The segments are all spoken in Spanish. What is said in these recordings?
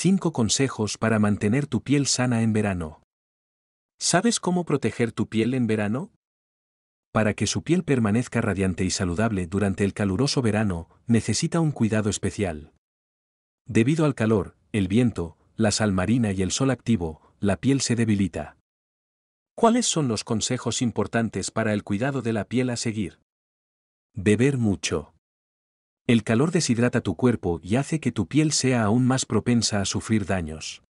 5 consejos para mantener tu piel sana en verano. ¿Sabes cómo proteger tu piel en verano? Para que su piel permanezca radiante y saludable durante el caluroso verano, necesita un cuidado especial. Debido al calor, el viento, la sal marina y el sol activo, la piel se debilita. ¿Cuáles son los consejos importantes para el cuidado de la piel a seguir? Beber mucho. El calor deshidrata tu cuerpo y hace que tu piel sea aún más propensa a sufrir daños.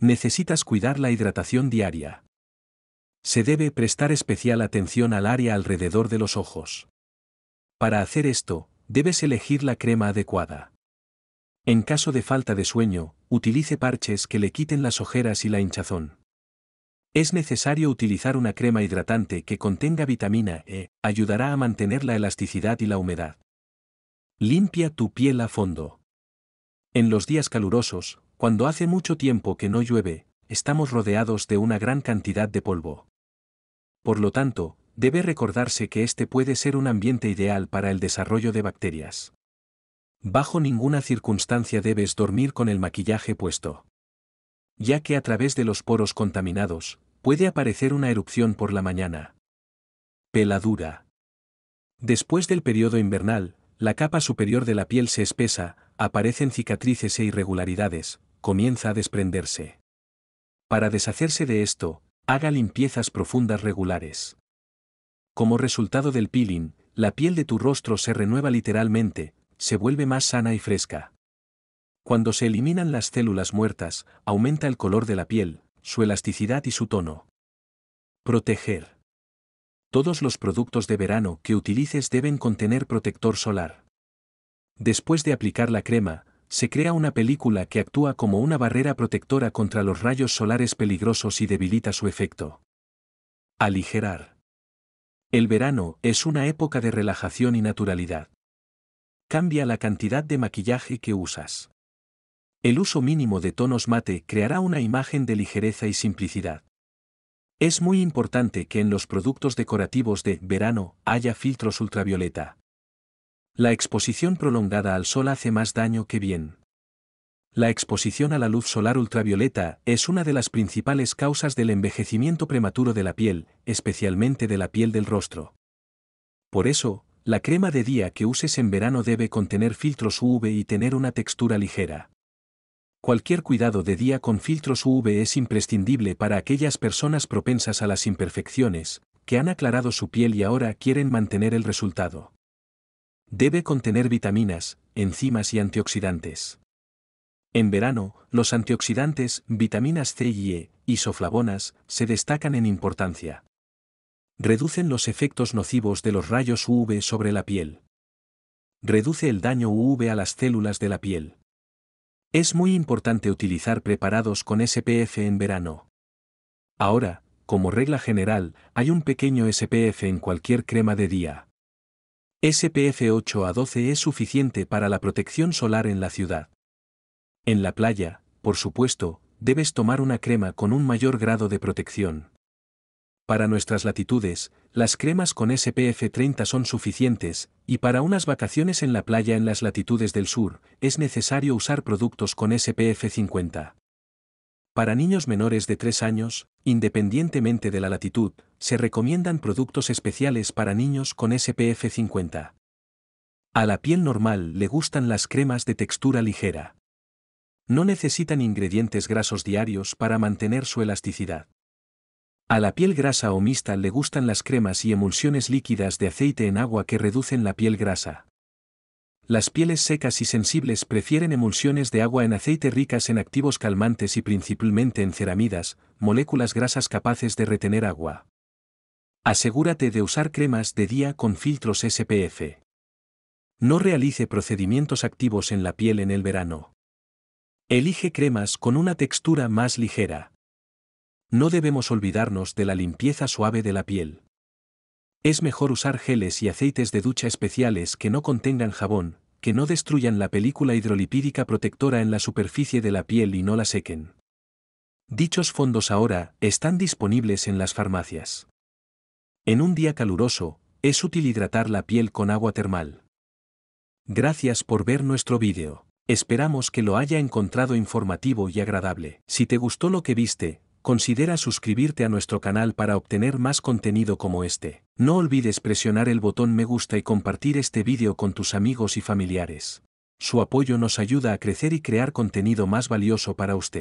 Necesitas cuidar la hidratación diaria. Se debe prestar especial atención al área alrededor de los ojos. Para hacer esto, debes elegir la crema adecuada. En caso de falta de sueño, utilice parches que le quiten las ojeras y la hinchazón. Es necesario utilizar una crema hidratante que contenga vitamina E, ayudará a mantener la elasticidad y la humedad. Limpia tu piel a fondo. En los días calurosos, cuando hace mucho tiempo que no llueve, estamos rodeados de una gran cantidad de polvo. Por lo tanto, debe recordarse que este puede ser un ambiente ideal para el desarrollo de bacterias. Bajo ninguna circunstancia debes dormir con el maquillaje puesto. Ya que a través de los poros contaminados, puede aparecer una erupción por la mañana. Peladura. Después del periodo invernal, la capa superior de la piel se espesa, aparecen cicatrices e irregularidades, comienza a desprenderse. Para deshacerse de esto, haga limpiezas profundas regulares. Como resultado del peeling, la piel de tu rostro se renueva literalmente, se vuelve más sana y fresca. Cuando se eliminan las células muertas, aumenta el color de la piel, su elasticidad y su tono. Proteger todos los productos de verano que utilices deben contener protector solar. Después de aplicar la crema, se crea una película que actúa como una barrera protectora contra los rayos solares peligrosos y debilita su efecto. Aligerar. El verano es una época de relajación y naturalidad. Cambia la cantidad de maquillaje que usas. El uso mínimo de tonos mate creará una imagen de ligereza y simplicidad. Es muy importante que en los productos decorativos de verano haya filtros ultravioleta. La exposición prolongada al sol hace más daño que bien. La exposición a la luz solar ultravioleta es una de las principales causas del envejecimiento prematuro de la piel, especialmente de la piel del rostro. Por eso, la crema de día que uses en verano debe contener filtros UV y tener una textura ligera cualquier cuidado de día con filtros UV es imprescindible para aquellas personas propensas a las imperfecciones, que han aclarado su piel y ahora quieren mantener el resultado. Debe contener vitaminas, enzimas y antioxidantes. En verano, los antioxidantes, vitaminas C y E, soflabonas, se destacan en importancia. Reducen los efectos nocivos de los rayos UV sobre la piel. Reduce el daño UV a las células de la piel. Es muy importante utilizar preparados con SPF en verano. Ahora, como regla general, hay un pequeño SPF en cualquier crema de día. SPF 8 a 12 es suficiente para la protección solar en la ciudad. En la playa, por supuesto, debes tomar una crema con un mayor grado de protección. Para nuestras latitudes, las cremas con SPF 30 son suficientes, y para unas vacaciones en la playa en las latitudes del sur, es necesario usar productos con SPF 50. Para niños menores de 3 años, independientemente de la latitud, se recomiendan productos especiales para niños con SPF 50. A la piel normal le gustan las cremas de textura ligera. No necesitan ingredientes grasos diarios para mantener su elasticidad. A la piel grasa o mixta le gustan las cremas y emulsiones líquidas de aceite en agua que reducen la piel grasa. Las pieles secas y sensibles prefieren emulsiones de agua en aceite ricas en activos calmantes y principalmente en ceramidas, moléculas grasas capaces de retener agua. Asegúrate de usar cremas de día con filtros SPF. No realice procedimientos activos en la piel en el verano. Elige cremas con una textura más ligera. No debemos olvidarnos de la limpieza suave de la piel. Es mejor usar geles y aceites de ducha especiales que no contengan jabón, que no destruyan la película hidrolipídica protectora en la superficie de la piel y no la sequen. Dichos fondos ahora están disponibles en las farmacias. En un día caluroso, es útil hidratar la piel con agua termal. Gracias por ver nuestro vídeo. Esperamos que lo haya encontrado informativo y agradable. Si te gustó lo que viste, considera suscribirte a nuestro canal para obtener más contenido como este. No olvides presionar el botón me gusta y compartir este vídeo con tus amigos y familiares. Su apoyo nos ayuda a crecer y crear contenido más valioso para usted.